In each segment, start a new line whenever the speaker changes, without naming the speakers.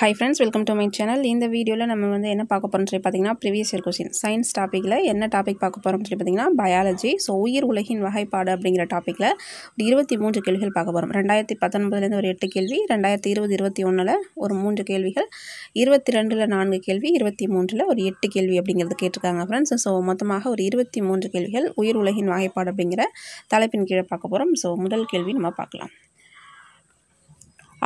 high friends welcome to my channel இந்த வீடியோவில் நம்ம வந்து என்ன பார்க்க போகிறோம் சொல்லி பார்த்தீங்கன்னா ப்ரீவியஸ் இயர் கொஸ்டின் சயின்ஸ் டாப்பிக்கில் என்ன டாபிக் பார்க்க போகிறோம் சொல்லி பார்த்தீங்கன்னா பயாலஜி ஸோ உயிர் உலகின் வகைப்பாடு அப்படிங்கிற டாப்பிக்கில் ஒரு இருபத்தி மூன்று கேள்விகள் பார்க்க போகிறோம் ரெண்டாயிரத்தி பத்தொன்பதுலேருந்து ஒரு எட்டு கேள்வி ரெண்டாயிரத்தி இருபது இருபத்தி ஒன்றில் ஒரு மூன்று கேள்விகள் இருபத்தி ரெண்டில் நான்கு கேள்வி இருபத்தி மூன்றில் ஒரு எட்டு கேள்வி அப்படிங்கிறது கேட்டிருக்காங்க ஃப்ரெண்ட்ஸ் ஸோ மொத்தமாக ஒரு இருபத்தி மூன்று கேள்விகள் உயிர் உலகின் வகைப்பாடு அப்படிங்கிற தலைப்பின் கீழே பார்க்க போகிறோம் ஸோ முதல் கேள்வி நம்ம பார்க்கலாம்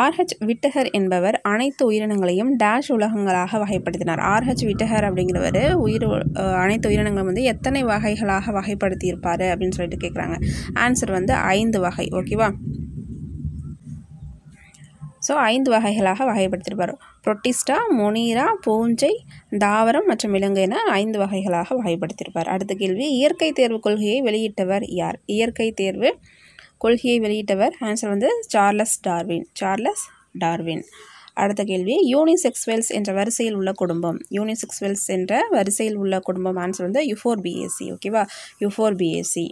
ஆர்ஹெச் விட்டகர் என்பவர் அனைத்து உயிரினங்களையும் டேஷ் உலகங்களாக வகைப்படுத்தினார் ஆர்ஹெச் விட்டகர் அப்படிங்கிறவர் உயிர் அனைத்து உயிரினங்களும் வந்து எத்தனை வகைகளாக வகைப்படுத்தியிருப்பார் அப்படின்னு சொல்லிட்டு கேட்குறாங்க ஆன்சர் வந்து ஐந்து வகை ஓகேவா ஸோ ஐந்து வகைகளாக வகைப்படுத்திருப்பார் புரொட்டிஸ்டா மொனீரா பூஞ்சை தாவரம் மற்றும் விலங்கு என ஐந்து வகைகளாக வகைப்படுத்தியிருப்பார் அடுத்த கேள்வி இயற்கை தேர்வு கொள்கையை வெளியிட்டவர் யார் இயற்கை தேர்வு கொள்கையை வெளியிட்டவர் ஆன்சர் வந்து சார்லஸ் டார்வின் சார்லஸ் டார்வின் அடுத்த கேள்வி யூனிசெக்ஸ்வெல்ஸ் என்ற வரிசையில் உள்ள குடும்பம் யூனிசெக்ஸ்வெல்ஸ் என்ற வரிசையில் உள்ள குடும்பம் ஆன்சர் வந்து யுஃபோர் பிஎஸ்சி ஓகேவா யுஃபோர் பிஎஸ்சி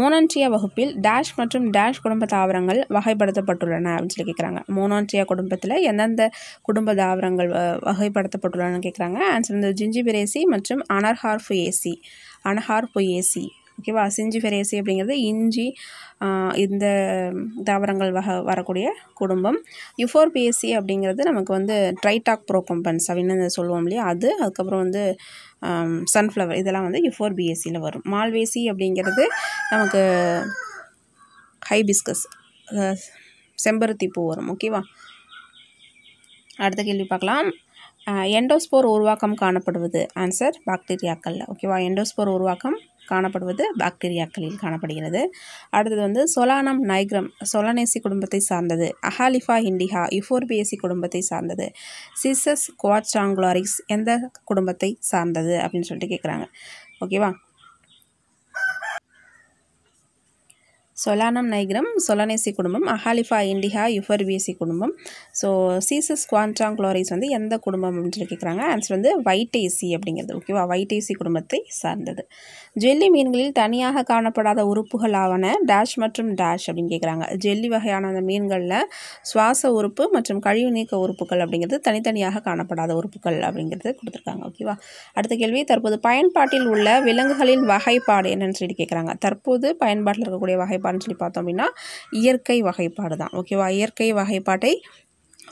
மோனான்ட்ரியா வகுப்பில் டேஷ் மற்றும் டேஷ் குடும்ப தாவரங்கள் வகைப்படுத்தப்பட்டுள்ளன அப்படின்னு சொல்லி கேட்குறாங்க மோனான்ட்ரியா குடும்பத்தில் எந்தெந்த குடும்ப தாவரங்கள் வகைப்படுத்தப்பட்டுள்ளன கேட்குறாங்க ஆன்சர் வந்து ஜிஞ்சிபிரேசி மற்றும் அனர்ஹார்ஃபுயேசி ஏசி ஓகேவா அசிஞ்சி ஃபெரேசி அப்படிங்கிறது இஞ்சி இந்த தாவரங்கள் வக வரக்கூடிய குடும்பம் யுஃபோர் பிஎஸ்சி அப்படிங்கிறது நமக்கு வந்து ட்ரைடாக் ப்ரோகம்பன்ஸ் அப்படின்னு சொல்லுவோம் இல்லையா அது அதுக்கப்புறம் வந்து சன்ஃப்ளவர் இதெல்லாம் வந்து யுஃபோர் பிஎஸ்சியில் வரும் மால்வேசி அப்படிங்கிறது நமக்கு ஹைபிஸ்கஸ் செம்பருத்தி பூ வரும் ஓகேவா அடுத்த கேள்வி பார்க்கலாம் எண்டோஸ்போர் உருவாக்கம் காணப்படுவது ஆன்சர் பாக்டீரியாக்களில் ஓகேவா எண்டோஸ்போர் உருவாக்கம் காணப்படுவது பாக்டீரியாக்களில் காணப்படுகிறது அடுத்தது வந்து சொலானம் நைக்ரம் சொலனேசி குடும்பத்தை சார்ந்தது அஹாலிஃபா இண்டிகா யுஃபோர்பியேசி குடும்பத்தை சார்ந்தது சிசஸ் குவாச்சாங்குலாரிக்ஸ் எந்த குடும்பத்தை சார்ந்தது அப்படின்னு சொல்லிட்டு கேட்குறாங்க ஓகேவா சொலானம் நைக்ரம் சொலனேசி குடும்பம் அஹாலிஃபா இண்டிகா யுஃபர்பியசி குடும்பம் ஸோ சீசஸ் குவான்ட்ராங் குளோரிஸ் வந்து எந்த குடும்பம் அப்படின்னு கேட்குறாங்க ஆன்சர் வந்து வைட்டேசி அப்படிங்கிறது ஓகேவா வைட்டேசி குடும்பத்தை சார்ந்தது ஜெல்லி மீன்களில் தனியாக காணப்படாத உறுப்புகள் ஆவன டேஷ் மற்றும் டேஷ் அப்படின்னு கேட்குறாங்க ஜெல்லி வகையான அந்த மீன்களில் சுவாச உறுப்பு மற்றும் கழிவு நீக்க உறுப்புகள் அப்படிங்கிறது தனித்தனியாக காணப்படாத உறுப்புகள் அப்படிங்கிறது கொடுத்துருக்காங்க ஓகேவா அடுத்த கேள்வி தற்போது பயன்பாட்டில் உள்ள விலங்குகளின் வகைப்பாடு என்னன்னு சொல்லிட்டு கேட்குறாங்க தற்போது பயன்பாட்டில் இருக்கக்கூடிய வகைப்பாடு வகைப்பாடுன்னு சொல்லி பார்த்தோம் அப்படின்னா இயற்கை வகைப்பாடு தான் ஓகேவா இயற்கை வகைப்பாட்டை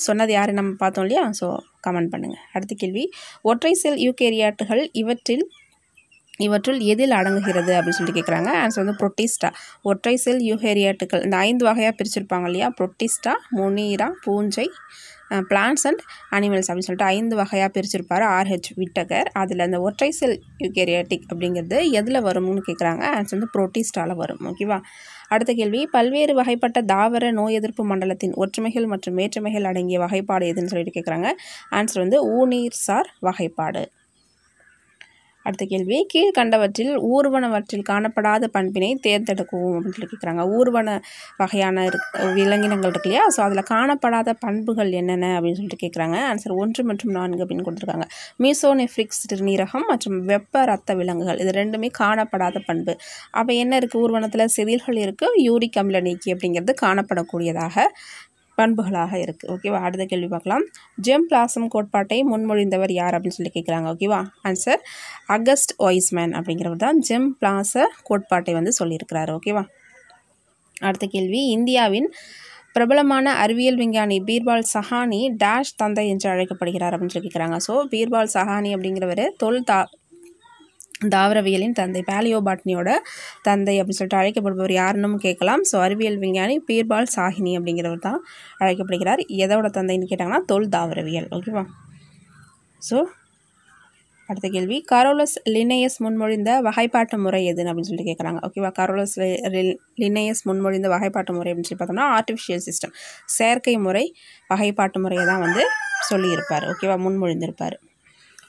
சொன்னது யார் நம்ம பார்த்தோம் இல்லையா ஸோ கமெண்ட் பண்ணுங்கள் அடுத்த கேள்வி ஒற்றை செல் யூகேரியாட்டுகள் இவற்றில் இவற்றுள் எதில் அடங்குகிறது அப்படின்னு சொல்லிட்டு கேட்குறாங்க ஆன்சர் வந்து புரொட்டிஸ்டா ஒற்றை செல் யூஹேரியாட்டுக்கள் இந்த ஐந்து வகையாக பிரிச்சிருப்பாங்க இல்லையா புரொட்டிஸ்டா முனீரா பூஞ்சை பிளான்ஸ் அண்ட் அனிமல்ஸ் அப்படின்னு சொல்லிட்டு ஐந்து வகையாக பிரிச்சிருப்பார் ஆர்ஹெச் விட்டகர் அதில் அந்த ஒற்றை செல் யூகேரியாட்டிக் அப்படிங்கிறது எதில் வரும்னு கேட்குறாங்க ஆன்சர் வந்து புரோட்டிஸ்டால் வரும் ஓகேவா அடுத்த கேள்வி பல்வேறு வகைப்பட்ட தாவர நோய் எதிர்ப்பு மண்டலத்தின் ஒற்றுமைகள் மற்றும் வேற்றுமைகள் அடங்கிய வகைப்பாடு எதுன்னு சொல்லிட்டு கேட்குறாங்க ஆன்சர் வந்து ஊநீர் சார் வகைப்பாடு அடுத்த கேள்வி கீழ்கண்டவற்றில் ஊர்வனவற்றில் காணப்படாத பண்பினை தேர்ந்தெடுக்கவும் அப்படின்னு கேட்குறாங்க ஊர்வன வகையான விலங்கினங்கள் இருக்கு இல்லையா ஸோ அதில் காணப்படாத பண்புகள் என்னென்ன அப்படின்னு சொல்லிட்டு கேட்குறாங்க ஆன்சர் ஒன்று மற்றும் நான்கு அப்படின்னு கொடுத்துருக்காங்க மீசோனெஃப்ரிக்ஸ் நீரகம் மற்றும் வெப்ப ரத்த விலங்குகள் இது ரெண்டுமே காணப்படாத பண்பு அப்போ என்ன இருக்குது ஊர்வனத்தில் செதில்கள் இருக்குது யூரிக் அமில நீக்கி அப்படிங்கிறது காணப்படக்கூடியதாக பண்புகளாக இருக்குது ஓகேவா அடுத்த கேள்வி பார்க்கலாம் ஜெம் பிளாசம் கோட்பாட்டை முன்மொழிந்தவர் யார் அப்படின்னு சொல்லி கேட்குறாங்க ஓகேவா ஆன்சர் அகஸ்ட் ஒய்ஸ்மேன் அப்படிங்கிறவர் தான் ஜெம் பிளாச கோட்பாட்டை வந்து சொல்லியிருக்கிறார் ஓகேவா அடுத்த கேள்வி இந்தியாவின் பிரபலமான அறிவியல் விஞ்ஞானி பீர்பால் சஹானி டேஷ் தந்தை என்று அழைக்கப்படுகிறார் அப்படின்னு சொல்லி கேட்குறாங்க ஸோ பீர்பால் சஹானி அப்படிங்கிறவர் தொல் தா தாவரவியலின் தந்தை பாட்னியோட தந்தை அப்படின்னு சொல்லிட்டு அழைக்கப்படுபவர் யாருன்னு கேட்கலாம் ஸோ அறிவியல் விஞ்ஞானி பீர்பால் சாஹினி அப்படிங்கிறவர் தான் அழைக்கப்படுகிறார் எதோட தந்தைன்னு கேட்டாங்கன்னா தொல் தாவரவியல் ஓகேவா ஸோ அடுத்த கேள்வி கரோலஸ் லினேயஸ் முன்மொழிந்த வகைப்பாட்டு முறை எதுன்னு அப்படின்னு சொல்லிட்டு கேட்குறாங்க ஓகேவா கரோலஸ் லினேயஸ் முன்மொழிந்த வகைப்பாட்டு முறை அப்படின்னு சொல்லி பார்த்தோம்னா ஆர்டிஃபிஷியல் சிஸ்டம் செயற்கை முறை வகைப்பாட்டு முறையை தான் வந்து சொல்லியிருப்பார் ஓகேவா முன்மொழிந்திருப்பார்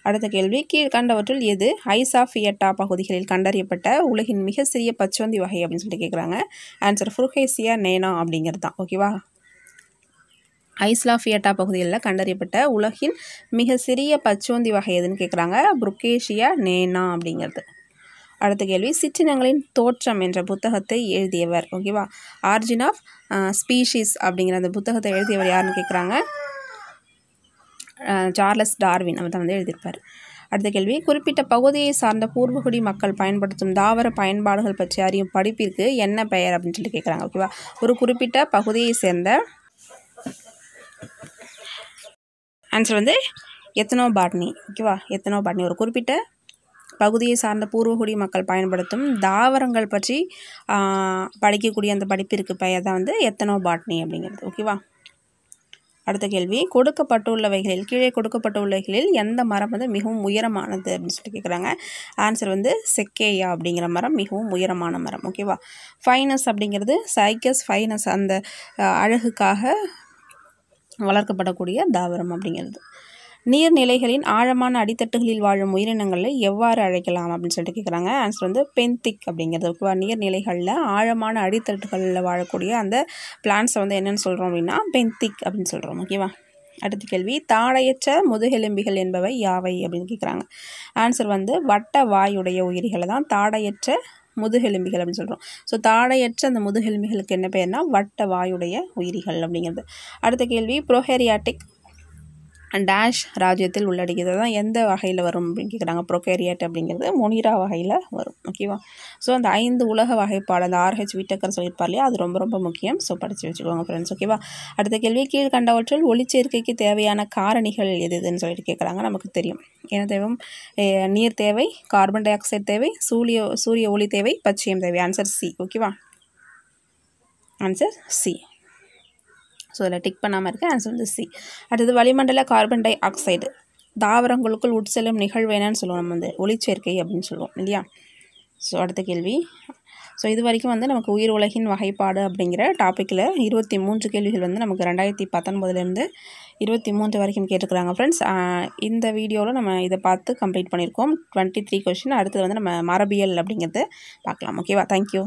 அடுத்த கேள்வி கண்டவற்றில் எது ஹைசா ஃபியட்டா பகுதிகளில் கண்டறியப்பட்ட உலகின் மிக சிறிய பச்சோந்தி வகை அப்படின்னு சொல்லிட்டு கேட்குறாங்க ஆன்சர் ஃபுர்ஹேசியா நேனா அப்படிங்கிறது தான் ஓகேவா ஐஸ்லா பகுதிகளில் கண்டறியப்பட்ட உலகின் மிக சிறிய பச்சோந்தி வகை எதுன்னு கேட்குறாங்க புருக்கேஷியா நேனா அப்படிங்கிறது அடுத்த கேள்வி சிற்றினங்களின் தோற்றம் என்ற புத்தகத்தை எழுதியவர் ஓகேவா ஆர்ஜின் ஆஃப் ஸ்பீஷீஸ் அப்படிங்கிற அந்த புத்தகத்தை எழுதியவர் யாருன்னு கேட்குறாங்க சார்லஸ் டார்வின் அவர் தான் வந்து எழுதியிருப்பார் அடுத்த கேள்வி குறிப்பிட்ட பகுதியை சார்ந்த பூர்வகுடி மக்கள் பயன்படுத்தும் தாவர பயன்பாடுகள் பற்றி அறியும் படிப்பிற்கு என்ன பெயர் அப்படின்னு சொல்லி கேட்குறாங்க ஓகேவா ஒரு குறிப்பிட்ட பகுதியை சேர்ந்த ஆன்சர் வந்து எத்தனோ பாட்னி ஓகேவா எத்தனோ பாட்னி ஒரு குறிப்பிட்ட பகுதியை சார்ந்த பூர்வகுடி மக்கள் பயன்படுத்தும் தாவரங்கள் பற்றி படிக்கக்கூடிய அந்த படிப்பிற்கு பெயர் தான் வந்து எத்தனோ பாட்னி அப்படிங்கிறது ஓகேவா அடுத்த கேள்வி கொடுக்கப்பட்டுள்ளவைகளில் கீழே கொடுக்கப்பட்டுள்ளவைகளில் எந்த மரம் வந்து மிகவும் உயரமானது அப்படின்னு சொல்லி கேட்குறாங்க ஆன்சர் வந்து செக்கேயா அப்படிங்கிற மரம் மிகவும் உயரமான மரம் ஓகேவா ஃபைனஸ் அப்படிங்கிறது சைக்கஸ் ஃபைனஸ் அந்த அழகுக்காக வளர்க்கப்படக்கூடிய தாவரம் அப்படிங்கிறது நீர்நிலைகளின் ஆழமான அடித்தட்டுகளில் வாழும் உயிரினங்களை எவ்வாறு அழைக்கலாம் அப்படின்னு சொல்லிட்டு கேட்குறாங்க ஆன்சர் வந்து பென்திக் அப்படிங்கிறது ஓகேவா நீர்நிலைகளில் ஆழமான அடித்தட்டுகளில் வாழக்கூடிய அந்த பிளான்ஸை வந்து என்னென்னு சொல்கிறோம் அப்படின்னா பென்திக் அப்படின்னு சொல்கிறோம் ஓகேவா அடுத்த கேள்வி தாழையற்ற முதுகெலும்பிகள் என்பவை யாவை அப்படின்னு கேட்குறாங்க ஆன்சர் வந்து வட்ட வாயுடைய உயிரிகளை தான் தாடையற்ற முதுகெலும்பிகள் அப்படின்னு சொல்கிறோம் ஸோ தாடையற்ற அந்த முதுகெலும்பிகளுக்கு என்ன பேர்னா வட்ட வாயுடைய உயிரிகள் அப்படிங்கிறது அடுத்த கேள்வி ப்ரோஹெரியாட்டிக் டேஷ் ராஜ்யத்தில் உள்ளடக்கியது தான் எந்த வகையில் வரும் அப்படின்னு கேட்குறாங்க ப்ரொகேரியட் அப்படிங்கிறது முனிரா வகையில் வரும் ஓகேவா ஸோ அந்த ஐந்து உலக வகைப்பாடு அந்த ஆர்ஹெச் வீட்டக்கர் சொல்லியிருப்பார் இல்லையா அது ரொம்ப ரொம்ப முக்கியம் ஸோ படித்து வச்சுக்கோங்க ஃப்ரெண்ட்ஸ் ஓகேவா அடுத்த கேள்வி கண்டவற்றில் ஒளிச்சேர்க்கைக்கு தேவையான காரணிகள் எது எதுன்னு சொல்லிட்டு கேட்குறாங்க நமக்கு தெரியும் என்ன தேவை நீர் தேவை கார்பன் டை ஆக்சைடு தேவை சூரிய சூரிய ஒளி தேவை பச்சையம் தேவை ஆன்சர் சி ஓகேவா ஆன்சர் சி ஸோ இதில் டிக் பண்ணாமல் இருக்குது ஆன்சர் வந்து சி அடுத்தது வளிமண்டல கார்பன் டை ஆக்சைடு தாவரங்களுக்குள் உட்செல்லும் நிகழ்வு என்னன்னு சொல்லுவோம் நம்ம வந்து ஒளிச்சேர்க்கை அப்படின்னு சொல்லுவோம் இல்லையா ஸோ அடுத்த கேள்வி ஸோ இது வரைக்கும் வந்து நமக்கு உயிர் உலகின் வகைப்பாடு அப்படிங்கிற டாப்பிக்கில் இருபத்தி மூன்று கேள்விகள் வந்து நமக்கு ரெண்டாயிரத்தி பத்தொன்பதுலேருந்து இருபத்தி மூன்று வரைக்கும் கேட்டுக்கிறாங்க ஃப்ரெண்ட்ஸ் இந்த வீடியோவில் நம்ம இதை பார்த்து கம்ப்ளீட் பண்ணியிருக்கோம் டுவெண்ட்டி த்ரீ கொஷின் அடுத்தது வந்து நம்ம மரபியல் அப்படிங்கிறது பார்க்கலாம் ஓகேவா தேங்க்யூ